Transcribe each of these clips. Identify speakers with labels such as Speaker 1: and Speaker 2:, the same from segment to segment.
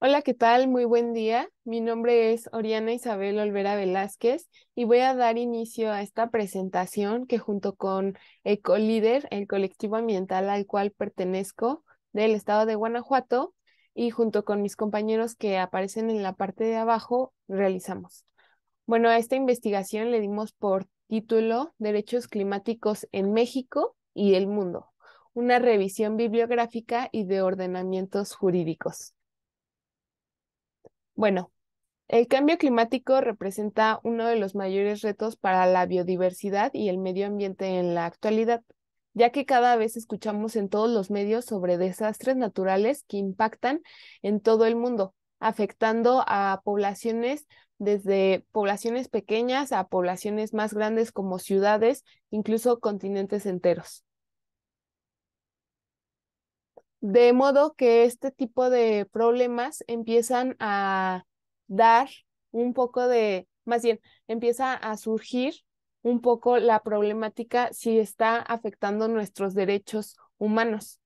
Speaker 1: Hola, ¿qué tal? Muy buen día. Mi nombre es Oriana Isabel Olvera Velázquez y voy a dar inicio a esta presentación que junto con Ecolíder, el colectivo ambiental al cual pertenezco del estado de Guanajuato, y junto con mis compañeros que aparecen en la parte de abajo, realizamos. Bueno, a esta investigación le dimos por título Derechos Climáticos en México y el Mundo, una revisión bibliográfica y de ordenamientos jurídicos. Bueno, el cambio climático representa uno de los mayores retos para la biodiversidad y el medio ambiente en la actualidad, ya que cada vez escuchamos en todos los medios sobre desastres naturales que impactan en todo el mundo, afectando a poblaciones desde poblaciones pequeñas a poblaciones más grandes como ciudades, incluso continentes enteros. De modo que este tipo de problemas empiezan a dar un poco de, más bien, empieza a surgir un poco la problemática si está afectando nuestros derechos humanos.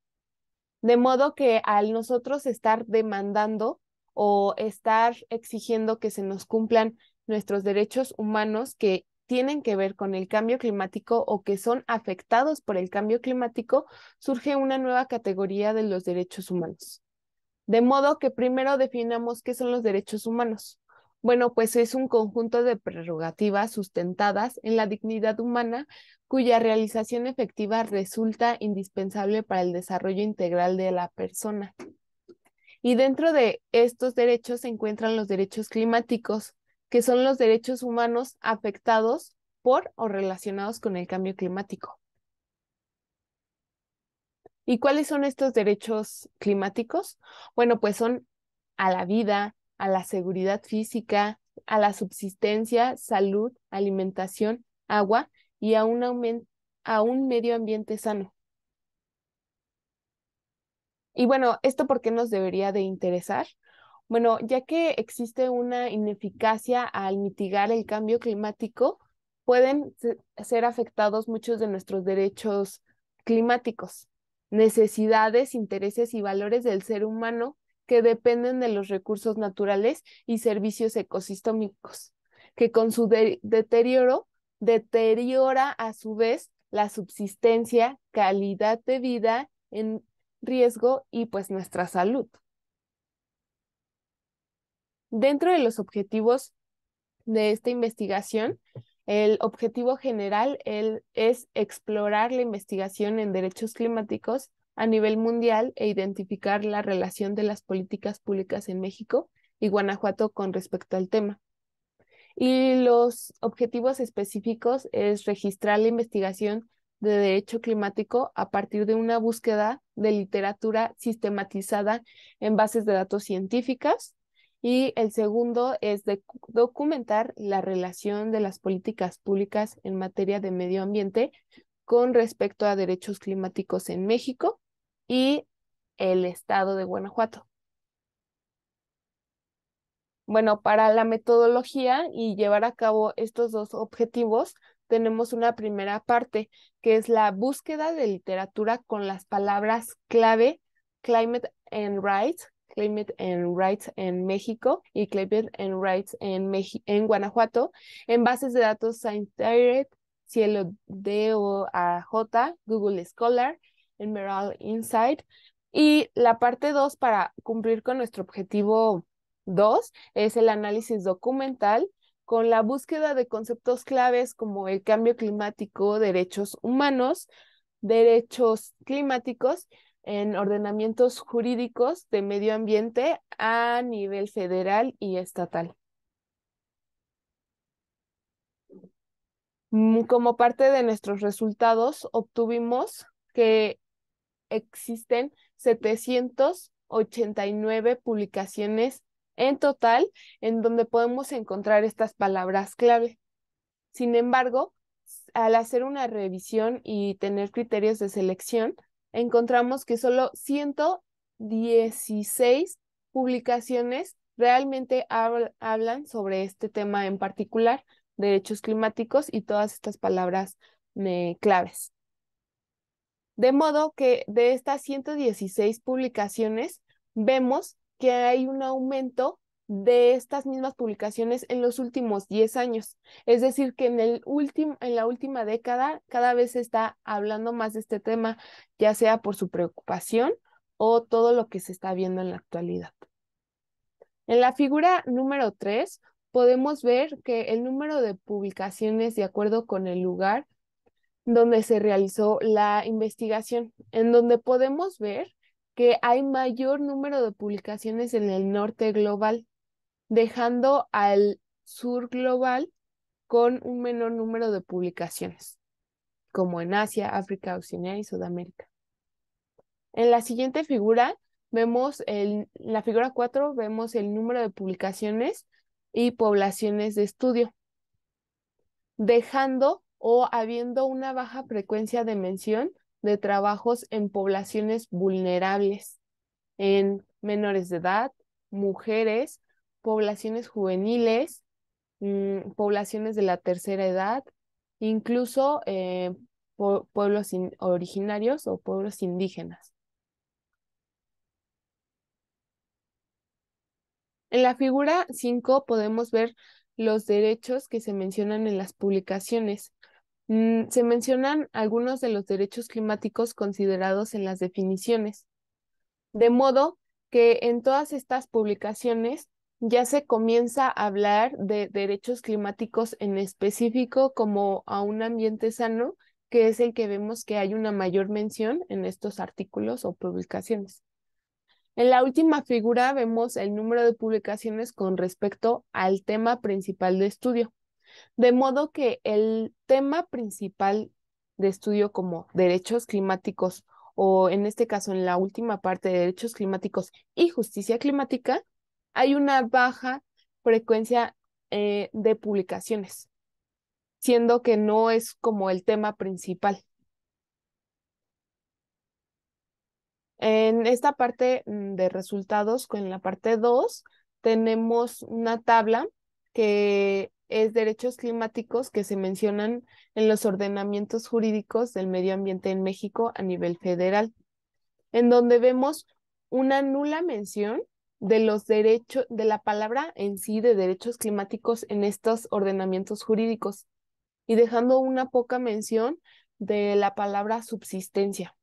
Speaker 1: De modo que al nosotros estar demandando o estar exigiendo que se nos cumplan nuestros derechos humanos, que tienen que ver con el cambio climático o que son afectados por el cambio climático, surge una nueva categoría de los derechos humanos. De modo que primero definamos qué son los derechos humanos. Bueno, pues es un conjunto de prerrogativas sustentadas en la dignidad humana cuya realización efectiva resulta indispensable para el desarrollo integral de la persona. Y dentro de estos derechos se encuentran los derechos climáticos, que son los derechos humanos afectados por o relacionados con el cambio climático. ¿Y cuáles son estos derechos climáticos? Bueno, pues son a la vida, a la seguridad física, a la subsistencia, salud, alimentación, agua y a un, a un medio ambiente sano. Y bueno, ¿esto por qué nos debería de interesar? Bueno, ya que existe una ineficacia al mitigar el cambio climático, pueden ser afectados muchos de nuestros derechos climáticos, necesidades, intereses y valores del ser humano que dependen de los recursos naturales y servicios ecosistémicos, que con su deterioro deteriora a su vez la subsistencia, calidad de vida en riesgo y pues nuestra salud. Dentro de los objetivos de esta investigación, el objetivo general es explorar la investigación en derechos climáticos a nivel mundial e identificar la relación de las políticas públicas en México y Guanajuato con respecto al tema. Y los objetivos específicos es registrar la investigación de derecho climático a partir de una búsqueda de literatura sistematizada en bases de datos científicas, y el segundo es documentar la relación de las políticas públicas en materia de medio ambiente con respecto a derechos climáticos en México y el estado de Guanajuato. Bueno, para la metodología y llevar a cabo estos dos objetivos, tenemos una primera parte, que es la búsqueda de literatura con las palabras clave Climate and Rights Climate and Rights en México y Climate and Rights en, en Guanajuato, en bases de datos Science Direct, Cielo DOAJ, Google Scholar, Emerald Insight. Y la parte 2 para cumplir con nuestro objetivo 2 es el análisis documental con la búsqueda de conceptos claves como el cambio climático, derechos humanos, derechos climáticos en ordenamientos jurídicos de medio ambiente a nivel federal y estatal. Mm, como parte de nuestros resultados, obtuvimos que existen 789 publicaciones en total en donde podemos encontrar estas palabras clave. Sin embargo, al hacer una revisión y tener criterios de selección, encontramos que solo 116 publicaciones realmente hablan sobre este tema en particular, derechos climáticos y todas estas palabras eh, claves. De modo que de estas 116 publicaciones vemos que hay un aumento de estas mismas publicaciones en los últimos 10 años. Es decir, que en, el en la última década cada vez se está hablando más de este tema, ya sea por su preocupación o todo lo que se está viendo en la actualidad. En la figura número 3 podemos ver que el número de publicaciones de acuerdo con el lugar donde se realizó la investigación, en donde podemos ver que hay mayor número de publicaciones en el norte global dejando al sur global con un menor número de publicaciones, como en Asia, África, Oceanía y Sudamérica. En la siguiente figura vemos la figura 4 vemos el número de publicaciones y poblaciones de estudio, dejando o habiendo una baja frecuencia de mención de trabajos en poblaciones vulnerables, en menores de edad, mujeres poblaciones juveniles, mm, poblaciones de la tercera edad, incluso eh, pueblos originarios o pueblos indígenas. En la figura 5 podemos ver los derechos que se mencionan en las publicaciones. Mm, se mencionan algunos de los derechos climáticos considerados en las definiciones. De modo que en todas estas publicaciones ya se comienza a hablar de derechos climáticos en específico como a un ambiente sano, que es el que vemos que hay una mayor mención en estos artículos o publicaciones. En la última figura vemos el número de publicaciones con respecto al tema principal de estudio, de modo que el tema principal de estudio como derechos climáticos o en este caso en la última parte derechos climáticos y justicia climática hay una baja frecuencia eh, de publicaciones, siendo que no es como el tema principal. En esta parte mm, de resultados, con la parte 2, tenemos una tabla que es derechos climáticos que se mencionan en los ordenamientos jurídicos del medio ambiente en México a nivel federal, en donde vemos una nula mención de los derechos, de la palabra en sí de derechos climáticos en estos ordenamientos jurídicos y dejando una poca mención de la palabra subsistencia.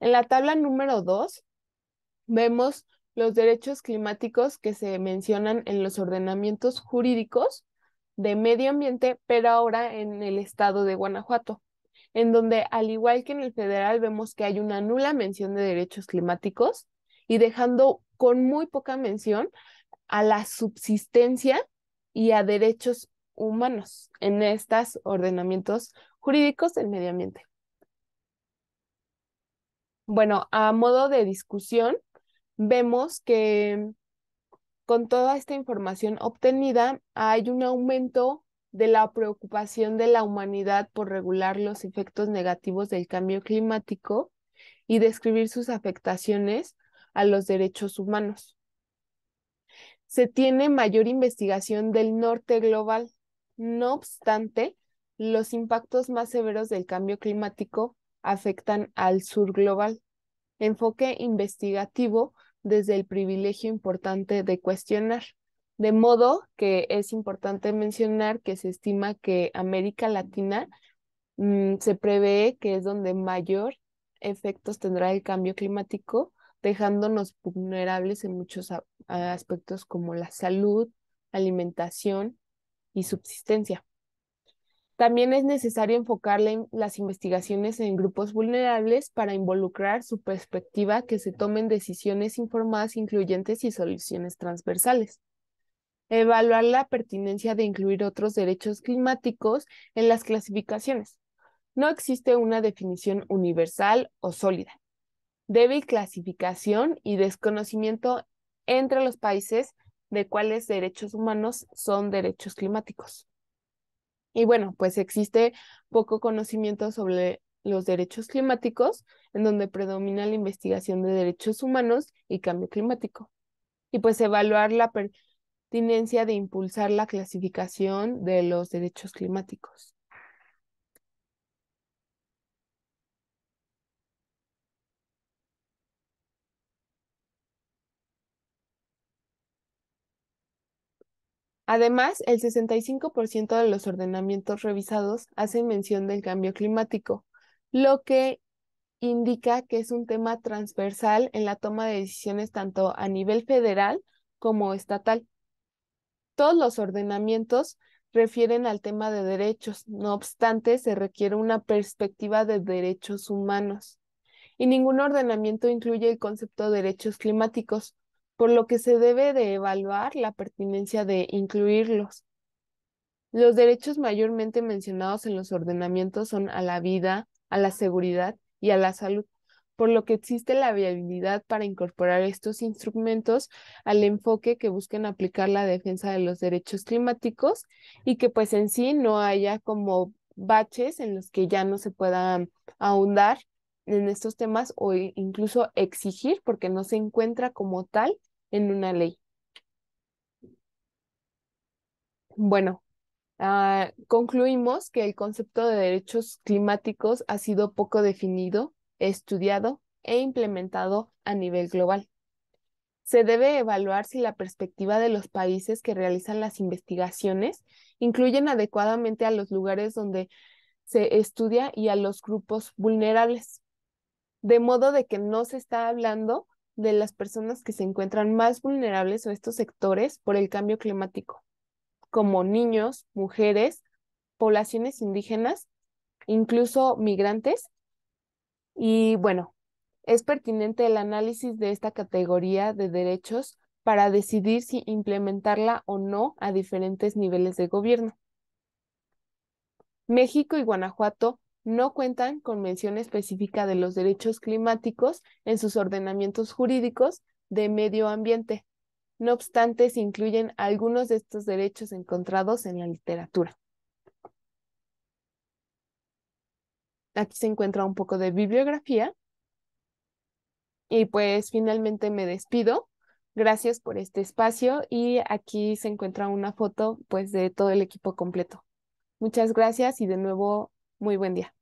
Speaker 1: En la tabla número 2 vemos los derechos climáticos que se mencionan en los ordenamientos jurídicos de medio ambiente, pero ahora en el estado de Guanajuato, en donde al igual que en el federal vemos que hay una nula mención de derechos climáticos y dejando con muy poca mención a la subsistencia y a derechos humanos en estos ordenamientos jurídicos del medio ambiente. Bueno, a modo de discusión, vemos que con toda esta información obtenida, hay un aumento de la preocupación de la humanidad por regular los efectos negativos del cambio climático y describir sus afectaciones a los derechos humanos. Se tiene mayor investigación del norte global. No obstante, los impactos más severos del cambio climático afectan al sur global. Enfoque investigativo desde el privilegio importante de cuestionar. De modo que es importante mencionar que se estima que América Latina mm, se prevé que es donde mayor efectos tendrá el cambio climático, dejándonos vulnerables en muchos aspectos como la salud, alimentación y subsistencia. También es necesario enfocar las investigaciones en grupos vulnerables para involucrar su perspectiva, que se tomen decisiones informadas, incluyentes y soluciones transversales. Evaluar la pertinencia de incluir otros derechos climáticos en las clasificaciones. No existe una definición universal o sólida. Débil clasificación y desconocimiento entre los países de cuáles derechos humanos son derechos climáticos. Y bueno, pues existe poco conocimiento sobre los derechos climáticos, en donde predomina la investigación de derechos humanos y cambio climático. Y pues evaluar la pertinencia de impulsar la clasificación de los derechos climáticos. Además, el 65% de los ordenamientos revisados hacen mención del cambio climático, lo que indica que es un tema transversal en la toma de decisiones tanto a nivel federal como estatal. Todos los ordenamientos refieren al tema de derechos, no obstante, se requiere una perspectiva de derechos humanos. Y ningún ordenamiento incluye el concepto de derechos climáticos, por lo que se debe de evaluar la pertinencia de incluirlos. Los derechos mayormente mencionados en los ordenamientos son a la vida, a la seguridad y a la salud, por lo que existe la viabilidad para incorporar estos instrumentos al enfoque que busquen aplicar la defensa de los derechos climáticos y que pues en sí no haya como baches en los que ya no se pueda ahondar en estos temas o incluso exigir porque no se encuentra como tal en una ley. Bueno, ah, concluimos que el concepto de derechos climáticos ha sido poco definido, estudiado e implementado a nivel global. Se debe evaluar si la perspectiva de los países que realizan las investigaciones incluyen adecuadamente a los lugares donde se estudia y a los grupos vulnerables de modo de que no se está hablando de las personas que se encuentran más vulnerables o estos sectores por el cambio climático, como niños, mujeres, poblaciones indígenas, incluso migrantes. Y bueno, es pertinente el análisis de esta categoría de derechos para decidir si implementarla o no a diferentes niveles de gobierno. México y Guanajuato no cuentan con mención específica de los derechos climáticos en sus ordenamientos jurídicos de medio ambiente. No obstante, se incluyen algunos de estos derechos encontrados en la literatura. Aquí se encuentra un poco de bibliografía. Y pues finalmente me despido. Gracias por este espacio y aquí se encuentra una foto pues de todo el equipo completo. Muchas gracias y de nuevo muy buen día.